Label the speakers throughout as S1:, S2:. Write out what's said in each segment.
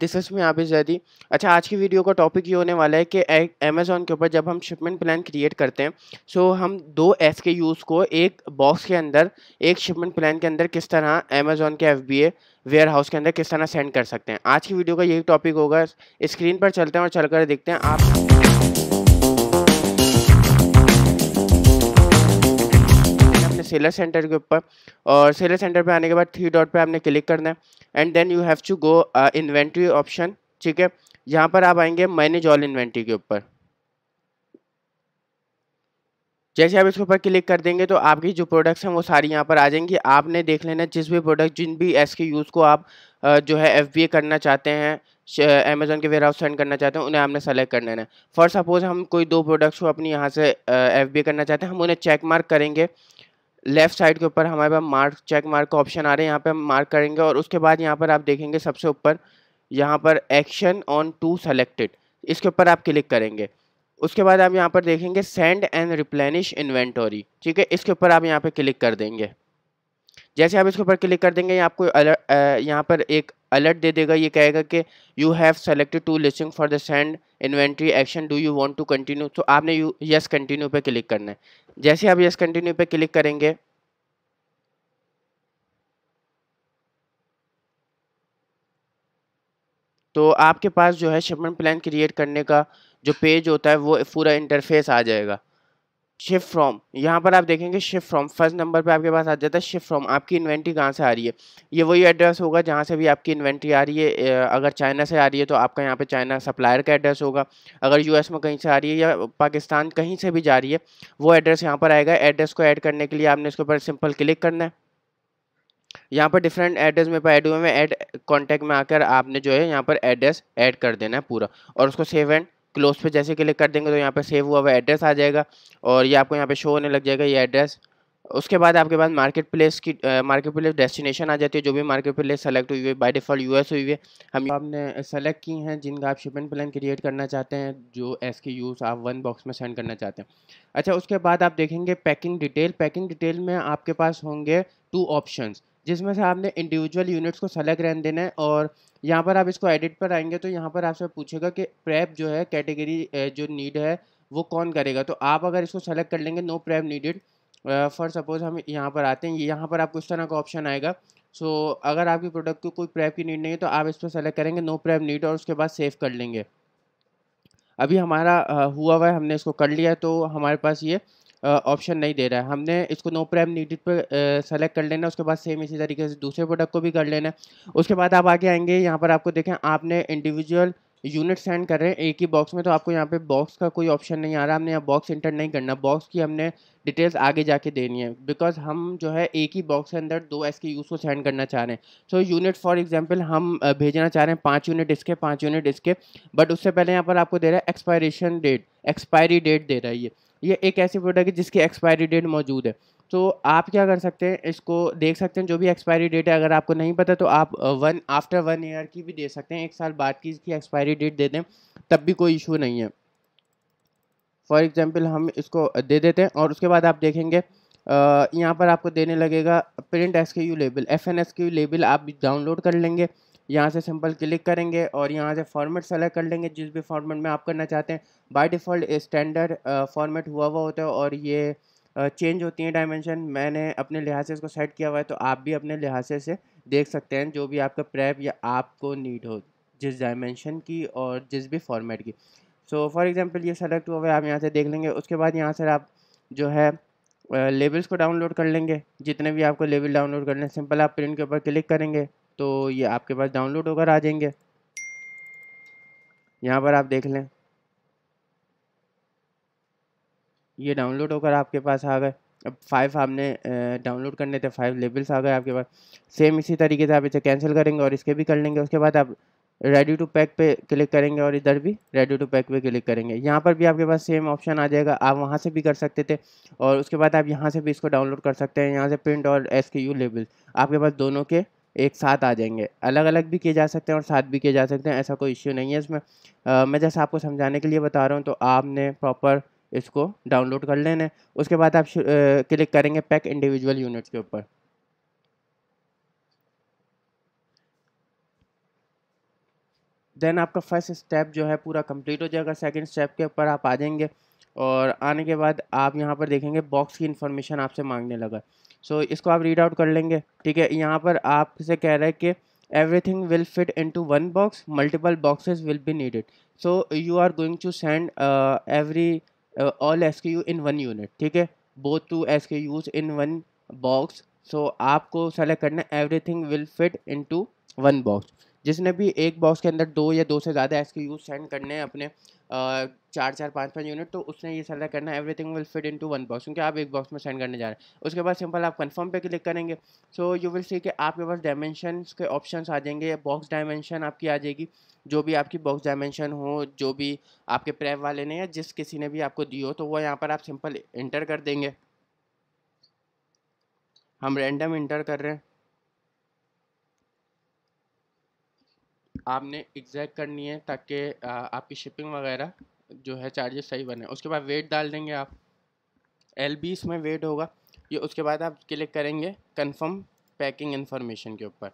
S1: this में आप जैदी अच्छा आज की वीडियो का टॉपिक ये होने वाला है कि अमेज़ोन के ऊपर जब हम शिपमेंट प्लान क्रिएट करते हैं सो हम दो एस के यूज़ को एक बॉक्स के अंदर एक शिपमेंट प्लान के अंदर किस तरह अमेज़ोन के F B A warehouse के अंदर किस तरह सेंड कर सकते हैं आज की वीडियो का यही टॉपिक होगा स्क्रीन पर चलते हैं और चल कर देखते हैं आप सेलर सेंटर के ऊपर और सेलर सेंटर पे आने के बाद थ्री डॉट पे आपने क्लिक करना है and then you have to go inventory option ठीक है यहाँ पर आप आएंगे मैनेज ऑल इन्वेंट्री के ऊपर जैसे आप इसके ऊपर क्लिक कर देंगे तो आपकी जो प्रोडक्ट्स हैं वो सारी यहाँ पर आ जाएंगी आपने देख लेना जिस भी प्रोडक्ट जिन भी एस यूज़ को आप uh, जो है एफ करना चाहते हैं अमेजोन के वेयर हाउस सेंड करना चाहते हैं उन्हें हमने सेलेक्ट कर लेना है फॉर सपोज़ हम कोई दो प्रोडक्ट्स को अपनी यहाँ से एफ uh, करना चाहते हैं हम उन्हें चेक मार्क करेंगे लेफ्ट साइड के ऊपर हमारे पास मार्क चेक मार्क का ऑप्शन आ रहे हैं यहाँ पर हम मार्क करेंगे और उसके बाद यहाँ पर आप देखेंगे सबसे ऊपर यहाँ पर एक्शन ऑन टू सेलेक्टेड इसके ऊपर आप क्लिक करेंगे उसके बाद आप यहाँ पर देखेंगे सेंड एंड रिप्लेनिश इन्वेंटोरी ठीक है इसके ऊपर आप यहाँ पर क्लिक कर देंगे जैसे आप इसके ऊपर क्लिक कर देंगे आपको अलर्ट यहाँ पर एक अलर्ट दे देगा ये कहेगा कि you have selected two listing for the send inventory action do you want to continue तो आपने यू यस कंटिन्यू पे क्लिक करना है जैसे आप यस कंटिन्यू पे क्लिक करेंगे तो आपके पास जो है शिपमेंट प्लान क्रिएट करने का जो पेज होता है वो पूरा इंटरफेस आ जाएगा शिफ्ट फ्रॉम यहाँ पर आप देखेंगे शिफ्ट फ्रॉम फर्स्ट नंबर पे आपके पास आ जाता है शिफ्ट फ्रॉम आपकी इन्वेंट्री कहाँ से आ रही है ये वही एड्रेस होगा जहाँ से भी आपकी इन्वेंट्री आ रही है अगर चाइना से आ रही है तो आपका यहाँ पे चाइना सप्लायर का एड्रेस होगा अगर यूएस में कहीं से आ रही है या पाकिस्तान कहीं से भी जा रही है वो एड्रेस यहाँ पर आएगा एड्रेस को ऐड करने के लिए आपने इसके ऊपर सिंपल क्लिक करना है यहाँ पर डिफरेंट एड्रेस में ऐड हुए हैं ऐड कॉन्टैक्ट में आकर आपने जो है यहाँ पर एड्रेस ऐड कर देना है पूरा और उसको सेव एंड क्लोज पे जैसे क्लिक कर देंगे तो यहाँ पे सेव हुआ हुआ एड्रेस आ जाएगा और ये आपको यहाँ पे शो होने लग जाएगा ये एड्रेस उसके बाद आपके पास मार्केट प्लेस की मार्केट प्लेस डेस्टिनेशन आ जाती है जो भी मार्केट प्लेस सेलेक्ट हुई हुई बाई डिफ़ॉल्ट यूएस हुई है हम आपने सेलेक्ट की हैं जिनका आप शिपिंग प्लान क्रिएट करना चाहते हैं जो एस के यूज़ आप वन बॉक्स में सेंड करना चाहते हैं अच्छा उसके बाद आप देखेंगे पैकिंग डिटेल पैकिंग डिटेल में आपके पास होंगे टू ऑप्शन जिसमें से आपने इंडिविजुअल यूनिट्स को सेलेक्ट रहने देना है और यहाँ पर आप इसको एडिट पर आएंगे तो यहाँ पर आपसे पूछेगा कि प्रेप जो है कैटेगरी जो नीड है वो कौन करेगा तो आप अगर इसको सेलेक्ट कर लेंगे no prep needed for suppose हम यहाँ पर आते हैं यहाँ पर आपको इस तरह का ऑप्शन आएगा सो so, अगर आपके प्रोडक्ट को कोई प्रेप की नीड नहीं है तो आप इस पर सेलेक्ट करेंगे नो प्रेप नीड और उसके बाद सेव कर लेंगे अभी हमारा हुआ हुआ है हमने इसको कर लिया तो हमारे पास ये ऑप्शन नहीं दे रहा है हमने इसको नो प्राइम नीडिट पर सेलेक्ट कर लेना उसके बाद सेम इसी तरीके से दूसरे प्रोडक्ट को भी कर लेना उसके बाद आप आगे आएंगे यहाँ पर आपको देखें आपने इंडिविजुअल यूनिट सेंड कर रहे हैं एक ही बॉक्स में तो आपको यहाँ पे बॉक्स का कोई ऑप्शन नहीं आ रहा हमने यहाँ बॉक्स इंटर नहीं करना बॉक्स की हमने डिटेल्स आगे जाके देनी है बिकॉज हम जो है एक ही बॉक्स के अंदर दो एस के यूज़ को सेंड करना चाह रहे हैं सो यूनिट फॉर एग्जांपल हम भेजना चाह रहे हैं पाँच यूनिट इसके पाँच यूनिट इसके बट उससे पहले यहाँ पर आपको दे रहा है एक्सपायरेशन डेट एक्सपायरी डेट दे रहा है ये ये एक ऐसी प्रोडक्ट है जिसकी एक्सपायरी डेट मौजूद है तो आप क्या कर सकते हैं इसको देख सकते हैं जो भी एक्सपायरी डेट है अगर आपको नहीं पता तो आप वन आफ्टर वन ईयर की भी दे सकते हैं एक साल बाद की इसकी एक्सपायरी डेट दे दें तब भी कोई इशू नहीं है फॉर एग्ज़ाम्पल हम इसको दे देते हैं और उसके बाद आप देखेंगे यहाँ पर आपको देने लगेगा print S label F N S label आप डाउनलोड कर लेंगे यहाँ से सिंपल क्लिक करेंगे और यहाँ से फॉर्मेट सेलेक्ट कर लेंगे जिस भी फॉर्मेट में आप करना चाहते हैं बाय डिफ़ॉल्ट स्टैंडर्ड फॉर्मेट हुआ हुआ होता है और ये चेंज होती हैं डायमेंशन मैंने अपने लिहाज से इसको सेट किया हुआ है तो आप भी अपने लिहाज से देख सकते हैं जो भी आपका प्रेप या आपको नीड हो जिस डायमेंशन की और जिस भी फॉर्मेट की सो फॉर एग्ज़ाम्पल ये सेलेक्ट हुआ है आप यहाँ से देख लेंगे उसके बाद यहाँ से आप जो है लेबल्स को डाउनलोड कर लेंगे जितने भी आपको लेबल डाउनलोड करने सिंपल आप प्रिंट के ऊपर क्लिक करेंगे तो ये आपके पास डाउनलोड होकर आ जाएंगे यहाँ पर आप देख लें ये डाउनलोड होकर आपके पास आ गए अब फाइव आपने डाउनलोड करने थे फाइव लेबल्स आ गए आपके पास सेम इसी तरीके से आप इसे कैंसिल करेंगे और इसके भी कर लेंगे उसके बाद आप रेडी टू पैक पे क्लिक करेंगे और इधर भी रेडी टू पैक पे क्लिक करेंगे यहाँ पर भी आपके पास सेम ऑप्शन आ जाएगा आप वहाँ से भी कर सकते थे और उसके बाद आप यहाँ से भी इसको डाउनलोड कर सकते हैं यहाँ से प्रिंट और एस के यू लेबल आपके पास दोनों के एक साथ आ जाएंगे अलग अलग भी किए जा सकते हैं और साथ भी किए जा सकते हैं ऐसा कोई इश्यू नहीं है इसमें आ, मैं जैसे आपको समझाने के लिए बता रहा हूँ तो आपने प्रॉपर इसको डाउनलोड कर लेना उसके बाद आप क्लिक करेंगे पैक इंडिविजुअल यूनिट्स के ऊपर देन आपका फर्स्ट स्टेप जो है पूरा कंप्लीट हो जाएगा सेकंड स्टेप के ऊपर आप आ जाएंगे और आने के बाद आप यहाँ पर देखेंगे बॉक्स की इन्फॉर्मेशन आपसे मांगने लगा सो so, इसको आप रीड आउट कर लेंगे ठीक है यहाँ पर आपसे कह रहे हैं कि everything will fit into one box multiple boxes will be needed so you are going to send every all S K U in one unit ठीक है both two S K use in one box so आपको select करना है everything will fit into one box जिसने भी एक box के अंदर दो या दो से ज़्यादा एस के यूज सेंड करने हैं अपने चार चार पाँच पाँच यूनिट तो उसने ये सारा करना है everything will fit into one box क्योंकि आप एक बॉक्स में सेंड करने जा रहे हैं उसके बाद सिंपल आप कन्फर्म पे क्लिक करेंगे सो यू विल सी कि आपके पास डायमेंशन के ऑप्शन आ जाएंगे बॉक्स डायमेंशन आपकी आ जाएगी जो भी आपकी बॉक्स डायमेंशन हो जो भी आपके प्रेप वाले ने या जिस किसी ने भी आपको दी हो तो वो यहाँ पर आप सिंपल इंटर कर देंगे हम रेंडम इंटर कर रहे हैं आपने एग्जैक्ट करनी है ताकि आपकी शिपिंग वगैरह जो है चार्जेस सही बने उसके बाद वेट डाल देंगे आप एल बी इसमें वेट होगा ये उसके बाद आप क्लिक करेंगे कंफर्म पैकिंग इन्फॉर्मेशन के ऊपर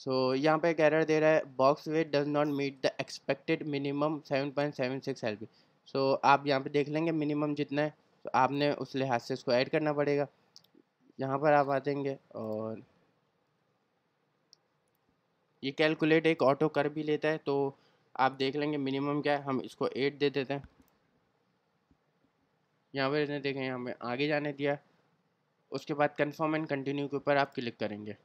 S1: सो so, यहाँ पे एक एरर दे रहा है box weight does not meet the expected minimum seven point seven six L B so आप यहाँ पे देख लेंगे मिनिमम जितना है तो आपने उस लिहाज से इसको ऐड करना पड़ेगा यहाँ पर आप आ जाएंगे और ये कैलकुलेट एक ऑटो कर भी लेता है तो आप देख लेंगे मिनिमम क्या है हम इसको एट दे देते हैं यहाँ पर देखें हमें आगे जाने दिया उसके बाद कन्फर्म एंड कंटिन्यू के ऊपर आप क्लिक करेंगे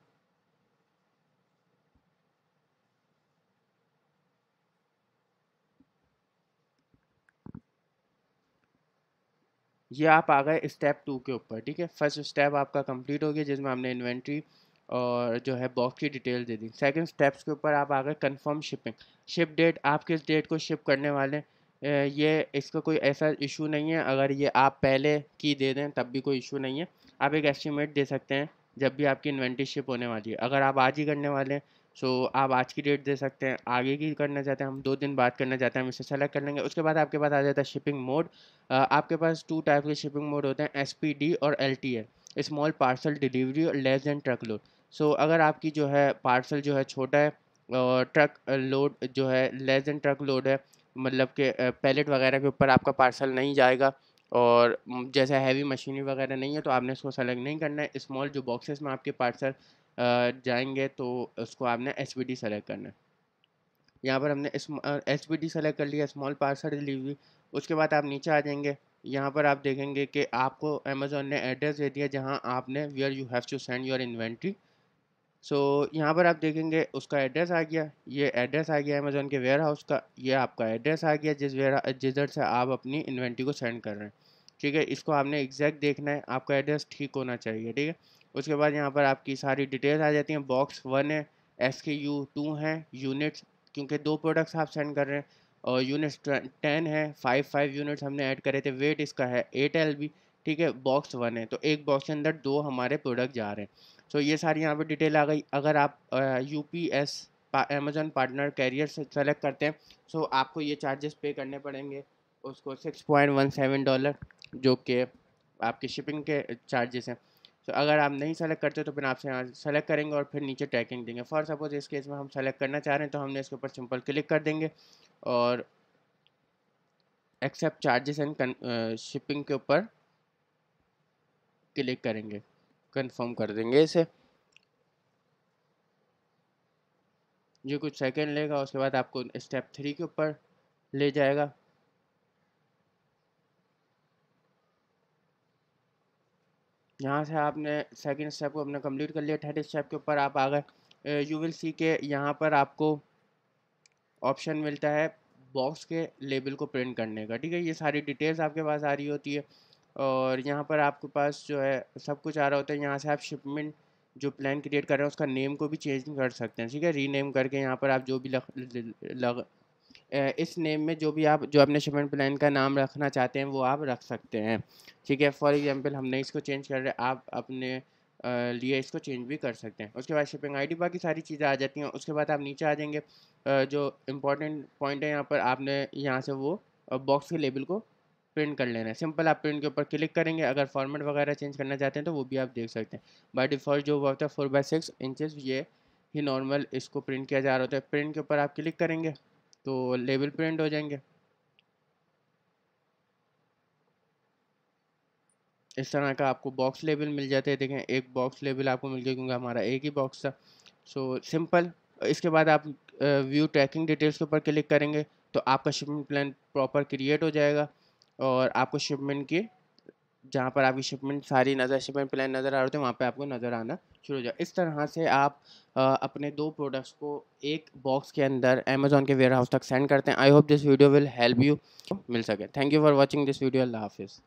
S1: ये आप आ गए स्टेप टू के ऊपर ठीक है फर्स्ट स्टेप आपका कंप्लीट हो गया जिसमें हमने इन्वेंट्री और जो है बॉक्स की डिटेल दे दी सेकंड स्टेप्स के ऊपर आप आ गए कन्फर्म शिपिंग शिप डेट आप किस डेट को शिप करने वाले ये इसका कोई ऐसा इशू नहीं है अगर ये आप पहले की दे दें तब भी कोई इशू नहीं है आप एक एस्टिमेट दे सकते हैं जब भी आपकी इन्वेंट्री शिप होने वाली है अगर आप आज ही करने वाले हैं सो आप आज की डेट दे सकते हैं आगे की करना चाहते हैं हम दो दिन बाद करना चाहते हैं हम इसे सेलेक्ट कर लेंगे उसके बाद आपके पास आ जाता है शिपिंग मोड आपके पास टू टाइप के शिपिंग मोड होते हैं एस और एल स्मॉल पार्सल डिलीवरी और less than truck load so so, अगर आपकी जो है पार्सल जो है छोटा है और ट्रक लोड जो है लेस देन ट्रक लोड है मतलब के पैलेट वगैरह के ऊपर आपका पार्सल नहीं जाएगा और जैसे हैवी मशीनरी वगैरह नहीं है तो आपने इसको सेलेक्ट नहीं करना है स्मॉल जो बॉक्सेस में आपके पार्सल जाएंगे तो उसको आपने एस सेलेक्ट करना है यहाँ पर हमने एस बी डी सेलेक्ट कर लिया स्मॉल पार्सल डिलीवरी उसके बाद आप नीचे आ जाएंगे यहाँ पर आप देखेंगे कि आपको अमेज़ोन ने एड्रेस दे दिया जहाँ आपने where you have to send your inventory so so, यहाँ पर आप देखेंगे उसका एड्रेस आ गया ये एड्रेस आ गया अमेज़ोन के वेयर हाउस का ये आपका एड्रेस आ गया जिस वेयर जिधर से आप अपनी इन्वेंट्री को सेंड कर रहे हैं ठीक है इसको आपने एग्जैक्ट देखना है आपका एड्रेस ठीक होना चाहिए ठीक है उसके बाद यहाँ पर आपकी सारी डिटेल्स आ जाती हैं बॉक्स वन है एस के यू टू हैं यूनिट्स क्योंकि दो प्रोडक्ट्स आप सेंड कर रहे हैं और यूनिट्स टेन है फाइव फाइव यूनिट्स हमने ऐड करे थे वेट इसका है एट एल बी ठीक है बॉक्स वन है तो एक बॉक्स के अंदर दो हमारे प्रोडक्ट जा रहे हैं सो तो ये सारी यहाँ पे डिटेल आ गई अगर आप U P S Amazon partner carrier select करते हैं सो आपको ये चार्जेस पे करने पड़ेंगे उसको six point one seven dollar जो कि आपके शिपिंग के चार्जेस हैं तो so, अगर आप नहीं सेलेक्ट करते तो फिर आपसे यहाँ सेलेक्ट करेंगे और फिर नीचे ट्रैकिंग देंगे फॉर सपोज इस केस में हम सेलेक्ट करना चाह रहे हैं तो हमने इसके ऊपर सिंपल क्लिक कर देंगे और एक्सेप्ट चार्जेस एंड शिपिंग के ऊपर क्लिक करेंगे कंफर्म कर देंगे इसे जो कुछ सेकंड लेगा उसके बाद आपको स्टेप थ्री के ऊपर ले जाएगा यहाँ से आपने सेकंड स्टेप को अपने कंप्लीट कर लिया थर्ड स्टेप के ऊपर आप आ गए यू विल सी के यहाँ पर आपको ऑप्शन मिलता है बॉक्स के लेबल को प्रिंट करने का ठीक है ये सारी डिटेल्स आपके पास आ रही होती है और यहाँ पर आपके पास जो है सब कुछ आ रहा होता है यहाँ से आप शिपमेंट जो प्लान क्रिएट कर रहे हैं उसका नेम को भी चेंज कर सकते हैं ठीक है रीनेम करके यहाँ पर आप जो भी लग, लग इस नेम में जो भी आप जो अपने शिपमेंट प्लान का नाम रखना चाहते हैं वो आप रख सकते हैं ठीक है फॉर एग्जांपल हमने इसको चेंज कर रहे आप अपने लिए इसको चेंज भी कर सकते हैं उसके बाद शिपिंग आईडी बाकी सारी चीज़ें आ जाती हैं उसके बाद आप नीचे आ जाएंगे जो इम्पोर्टेंट पॉइंट है यहाँ पर आपने यहाँ से वो बॉक्स के लेबल को प्रिंट कर लेना है सिंपल आप प्रिंट के ऊपर क्लिक करेंगे अगर फॉर्मेट वगैरह चेंज करना चाहते हैं तो वो भी आप देख सकते हैं बाई डिफ़ॉल्ट जो हुआ होता है फोर बाई सिक्स इंचज़ ये ही नॉर्मल इसको प्रिंट किया जा रहा होता है प्रिंट के ऊपर आप क्लिक करेंगे तो लेबल प्रिंट हो जाएंगे इस तरह का आपको बॉक्स लेबल मिल जाते हैं देखें एक बॉक्स लेबल आपको मिल गया क्योंकि हमारा एक ही बॉक्स था सो सिंपल इसके बाद आप व्यू ट्रैकिंग डिटेल्स के ऊपर क्लिक करेंगे तो आपका शिपिंग प्लान प्रॉपर क्रिएट हो जाएगा और आपको शिपमेंट के जहाँ पर आपकी शिपमेंट सारी नज़र शिपमेंट प्लान नज़र आ रहे थे वहाँ पे आपको नज़र आना शुरू हो जाए इस तरह से आप आ, अपने दो प्रोडक्ट्स को एक बॉक्स के अंदर अमेजोन के वेयर हाउस तक सेंड करते हैं I hope this video will help you मिल सके thank you for watching this video अल्लाह हाफिज़